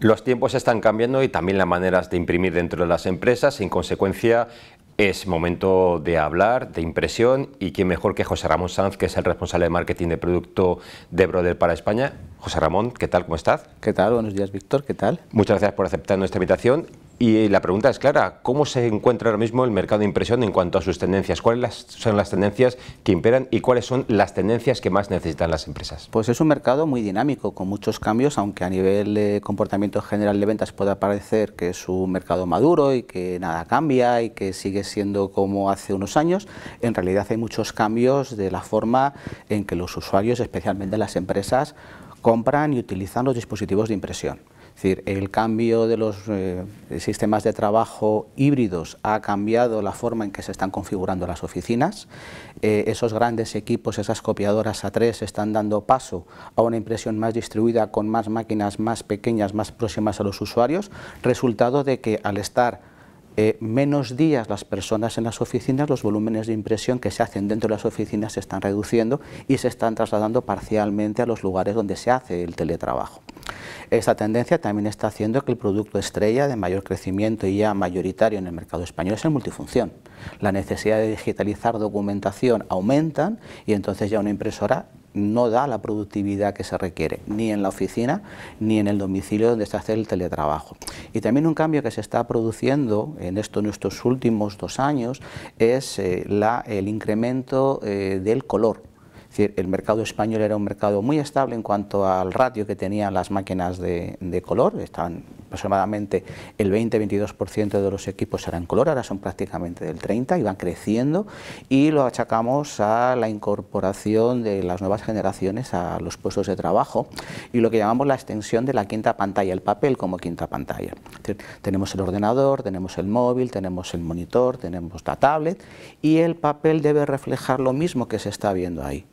Los tiempos están cambiando y también las maneras de imprimir dentro de las empresas. En consecuencia, es momento de hablar de impresión y quién mejor que José Ramón Sanz, que es el responsable de marketing de producto de Brother para España. José Ramón, ¿qué tal? ¿Cómo estás? ¿Qué tal? Buenos días, Víctor. ¿Qué tal? Muchas gracias por aceptar nuestra invitación. Y la pregunta es clara, ¿cómo se encuentra ahora mismo el mercado de impresión en cuanto a sus tendencias? ¿Cuáles son las tendencias que imperan y cuáles son las tendencias que más necesitan las empresas? Pues es un mercado muy dinámico, con muchos cambios, aunque a nivel de comportamiento general de ventas pueda parecer que es un mercado maduro y que nada cambia y que sigue siendo como hace unos años, en realidad hay muchos cambios de la forma en que los usuarios, especialmente las empresas, compran y utilizan los dispositivos de impresión. Es decir, el cambio de los eh, sistemas de trabajo híbridos ha cambiado la forma en que se están configurando las oficinas. Eh, esos grandes equipos, esas copiadoras A3, están dando paso a una impresión más distribuida con más máquinas más pequeñas, más próximas a los usuarios, resultado de que al estar eh, menos días las personas en las oficinas, los volúmenes de impresión que se hacen dentro de las oficinas se están reduciendo y se están trasladando parcialmente a los lugares donde se hace el teletrabajo. Esta tendencia también está haciendo que el producto estrella de mayor crecimiento y ya mayoritario en el mercado español es el multifunción. La necesidad de digitalizar documentación aumentan y entonces ya una impresora no da la productividad que se requiere, ni en la oficina, ni en el domicilio donde se hace el teletrabajo. Y también un cambio que se está produciendo en, estos últimos dos años es eh, el incremento eh, del color el mercado español era un mercado muy estable en cuanto al ratio que tenían las máquinas de, color, estaban aproximadamente el 20-22% de los equipos eran color, ahora son prácticamente del 30%, van creciendo y lo achacamos a la incorporación de las nuevas generaciones a los puestos de trabajo y lo que llamamos la extensión de la quinta pantalla, el papel como quinta pantalla. tenemos el ordenador, tenemos el móvil, tenemos el monitor, tenemos la tablet y el papel debe reflejar lo mismo que se está viendo ahí.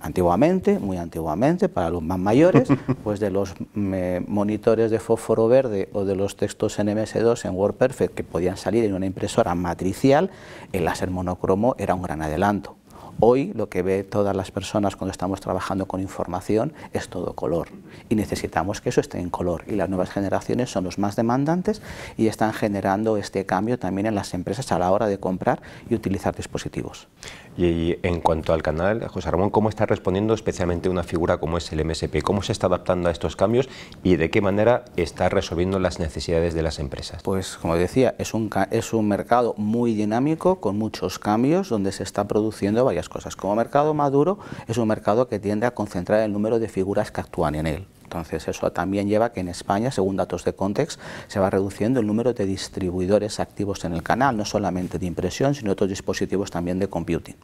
Antiguamente, muy antiguamente, para los más mayores, pues de los monitores de fósforo verde o de los textos en MS2 en WordPerfect que podían salir en una impresora matricial, el láser monocromo era un gran adelanto. Hoy lo que ve todas las personas cuando estamos trabajando con información es todo color y necesitamos que eso esté en color y las nuevas generaciones son los más demandantes y están generando este cambio también en las empresas a la hora de comprar y utilizar dispositivos. Y en cuanto al canal, José Ramón, ¿cómo está respondiendo especialmente una figura como es el MSP? ¿Cómo se está adaptando a estos cambios y de qué manera está resolviendo las necesidades de las empresas? Pues como decía, es un, es un mercado muy dinámico con muchos cambios donde se está produciendo varias cosas. Como mercado maduro es un mercado que tiende a concentrar el número de figuras que actúan en él. Entonces eso también lleva a que en España, según datos de Context, se va reduciendo el número de distribuidores activos en el canal, no solamente de impresión, sino otros dispositivos también de computing.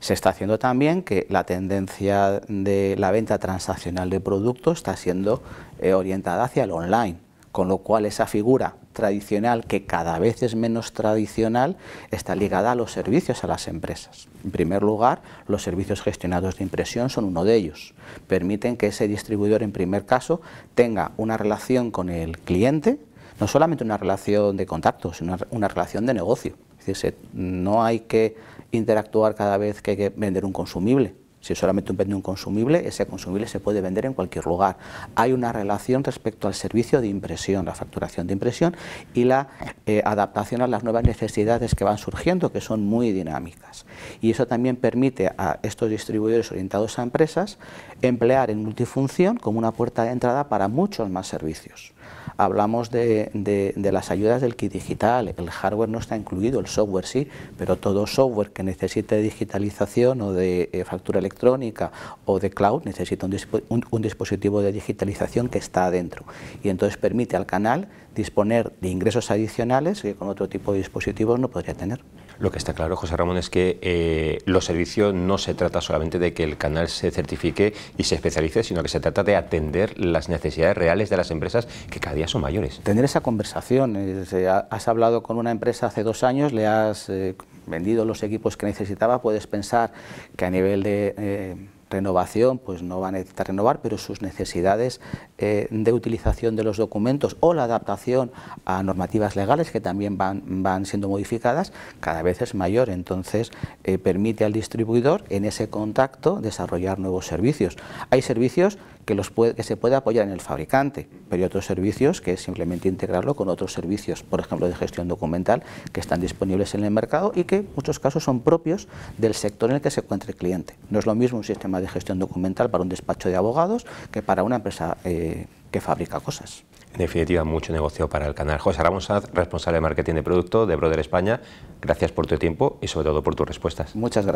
Se está haciendo también que la tendencia de la venta transaccional de productos está siendo eh, orientada hacia el online, con lo cual esa figura tradicional, que cada vez es menos tradicional, está ligada a los servicios a las empresas. En primer lugar, los servicios gestionados de impresión son uno de ellos. Permiten que ese distribuidor, en primer caso, tenga una relación con el cliente, no solamente una relación de contacto, sino una, relación de negocio. Es decir, no hay que interactuar cada vez que hay que vender un consumible si solamente vende un consumible, ese consumible se puede vender en cualquier lugar. Hay una relación respecto al servicio de impresión, la facturación de impresión y la eh, adaptación a las nuevas necesidades que van surgiendo, que son muy dinámicas. Y eso también permite a estos distribuidores orientados a empresas emplear en multifunción como una puerta de entrada para muchos más servicios. Hablamos de, las ayudas del kit digital, el hardware no está incluido, el software sí, pero todo software que necesite digitalización o de eh, factura electrónica o de cloud necesita un dispositivo de digitalización que está adentro y entonces permite al canal disponer de ingresos adicionales que con otro tipo de dispositivos no podría tener. Lo que está claro, José Ramón, es que eh, los servicios no se trata solamente de que el canal se certifique y se especialice, sino que se trata de atender las necesidades reales de las empresas que cada día son mayores. Tener esa conversación, has hablado con una empresa hace dos años, le has eh, vendido los equipos que necesitaba, puedes pensar que a nivel de eh, renovación, pues no van a necesitar renovar, pero sus necesidades eh, de utilización de los documentos o la adaptación a normativas legales que también van, siendo modificadas, cada vez es mayor. Entonces, eh, permite al distribuidor en ese contacto desarrollar nuevos servicios. Hay servicios que, los que se puede apoyar en el fabricante, pero hay otros servicios que es simplemente integrarlo con otros servicios, por ejemplo, de gestión documental, que están disponibles en el mercado y que en muchos casos son propios del sector en el que se encuentra el cliente. No es lo mismo un sistema de gestión documental para un despacho de abogados que para una empresa eh, que fabrica cosas. En definitiva, mucho negocio para el canal. José Ramón responsable de marketing de producto de Brother España, gracias por tu tiempo y sobre todo por tus respuestas. Muchas gracias.